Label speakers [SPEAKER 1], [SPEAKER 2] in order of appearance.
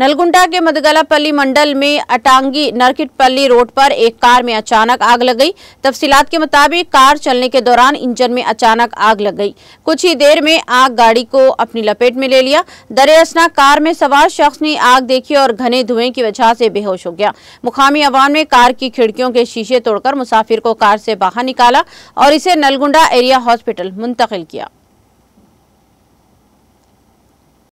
[SPEAKER 1] नलगुंडा के मदगलापल्ली मंडल में अटांगी नरकिटपल्ली रोड पर एक कार में अचानक आग लग गई तफसीलात के मुताबिक कार चलने के दौरान इंजन में अचानक आग लग गई कुछ ही देर में आग गाड़ी को अपनी लपेट में ले लिया दरअसना कार में सवार शख्स ने आग देखी और घने धुएं की वजह से बेहोश हो गया मुकामी अवाम ने कार की खिड़कियों के शीशे तोड़कर मुसाफिर को कार से बाहर निकाला और इसे नलगुंडा एरिया हॉस्पिटल मुंतकिल किया